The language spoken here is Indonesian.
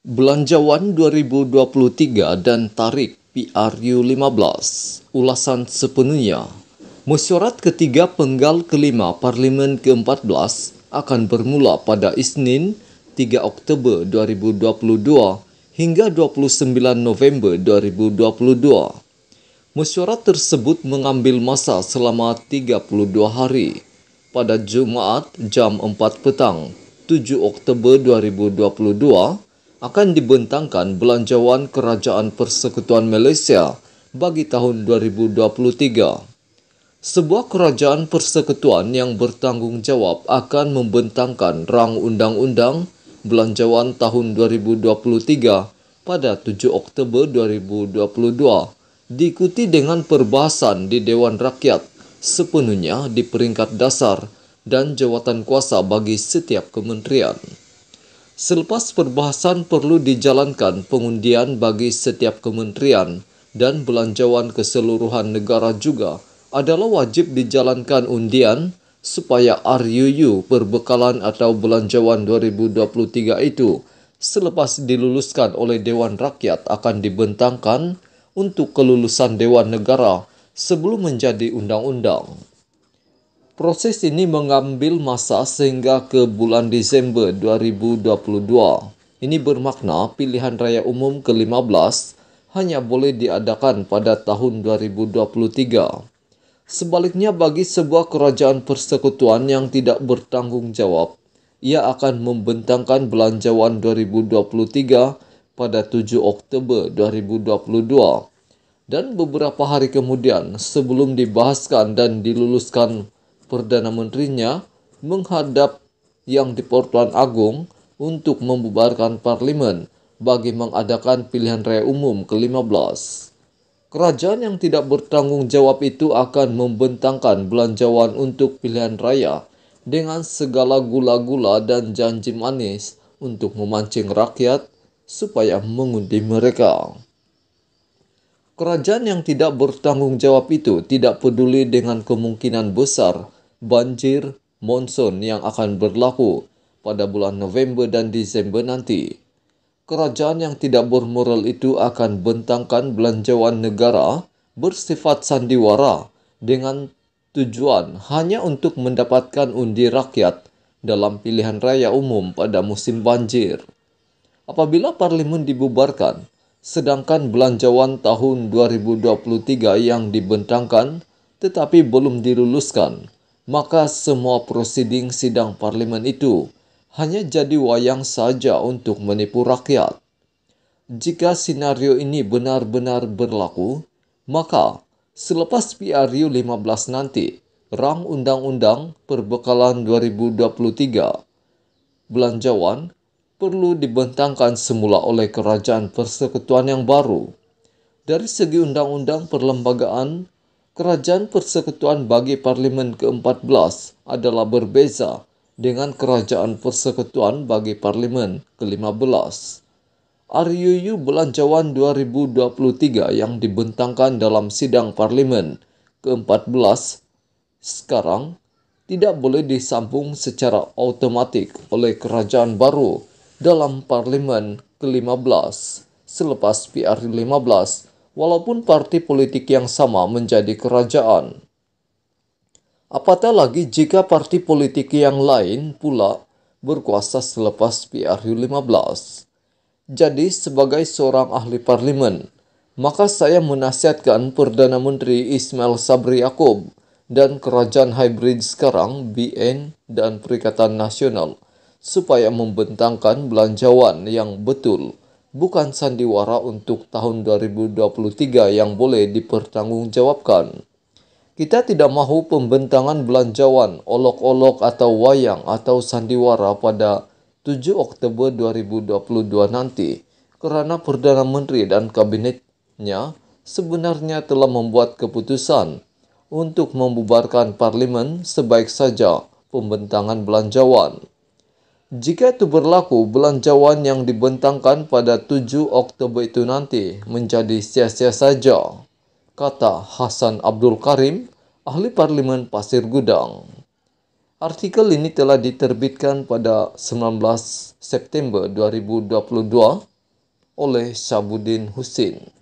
Belanjawan 2023 dan Tarik PRU 15. Ulasan sepenuhnya. Mesyuarat ketiga penggal kelima Parlimen ke-14 akan bermula pada Isnin 3 Oktober 2022 hingga 29 November 2022. Mesyuarat tersebut mengambil masa selama 32 hari pada Jumaat jam 4 petang 7 Oktober 2022 akan dibentangkan belanjawan Kerajaan Persekutuan Malaysia bagi tahun 2023. Sebuah kerajaan persekutuan yang bertanggung jawab akan membentangkan rang undang-undang belanjawan tahun 2023 pada 7 Oktober 2022 diikuti dengan perbahasan di Dewan Rakyat sepenuhnya di peringkat dasar dan jawatan kuasa bagi setiap kementerian. Selepas perbahasan perlu dijalankan pengundian bagi setiap kementerian dan belanjawan keseluruhan negara juga adalah wajib dijalankan undian supaya RUU perbekalan atau belanjawan 2023 itu selepas diluluskan oleh Dewan Rakyat akan dibentangkan untuk kelulusan Dewan Negara sebelum menjadi undang-undang. Proses ini mengambil masa sehingga ke bulan Desember 2022. Ini bermakna pilihan raya umum ke-15 hanya boleh diadakan pada tahun 2023. Sebaliknya bagi sebuah kerajaan persekutuan yang tidak bertanggung jawab, ia akan membentangkan belanjawan 2023 pada 7 Oktober 2022 dan beberapa hari kemudian sebelum dibahaskan dan diluluskan Perdana Menterinya menghadap yang di Portland Agung untuk membubarkan parlemen bagi mengadakan pilihan raya umum ke-15. Kerajaan yang tidak bertanggung jawab itu akan membentangkan belanjawan untuk pilihan raya dengan segala gula-gula dan janji manis untuk memancing rakyat supaya mengundi mereka. Kerajaan yang tidak bertanggung jawab itu tidak peduli dengan kemungkinan besar banjir monsun yang akan berlaku pada bulan November dan Desember nanti. Kerajaan yang tidak bermoral itu akan bentangkan belanjawan negara bersifat sandiwara dengan tujuan hanya untuk mendapatkan undi rakyat dalam pilihan raya umum pada musim banjir. Apabila parlimen dibubarkan, sedangkan belanjawan tahun 2023 yang dibentangkan tetapi belum diluluskan maka semua prosiding sidang parlimen itu hanya jadi wayang saja untuk menipu rakyat. Jika senario ini benar-benar berlaku, maka selepas PRU 15 nanti, Rang Undang-Undang Perbekalan 2023, belanjawan perlu dibentangkan semula oleh kerajaan persekutuan yang baru. Dari segi undang-undang perlembagaan, kerajaan persekutuan bagi Parlimen ke-14 adalah berbeza dengan kerajaan persekutuan bagi Parlimen ke-15. RUU Belanjawan 2023 yang dibentangkan dalam sidang Parlimen ke-14 sekarang tidak boleh disambung secara otomatik oleh kerajaan baru dalam Parlimen ke-15 selepas PR 15 walaupun parti politik yang sama menjadi kerajaan. Apatah lagi jika parti politik yang lain pula berkuasa selepas PRU 15. Jadi sebagai seorang ahli parlimen, maka saya menasihatkan Perdana Menteri Ismail Sabri Yaakob dan kerajaan hybrid sekarang BN dan Perikatan Nasional supaya membentangkan belanjawan yang betul bukan sandiwara untuk tahun 2023 yang boleh dipertanggungjawabkan. Kita tidak mahu pembentangan belanjawan, olok-olok atau wayang atau sandiwara pada 7 Oktober 2022 nanti karena Perdana Menteri dan kabinetnya sebenarnya telah membuat keputusan untuk membubarkan parlimen sebaik saja pembentangan belanjawan. Jika itu berlaku, belanjawan yang dibentangkan pada 7 Oktober itu nanti menjadi sia-sia saja, kata Hasan Abdul Karim, ahli parlimen Pasir Gudang. Artikel ini telah diterbitkan pada 19 September 2022 oleh Syabudin Husin.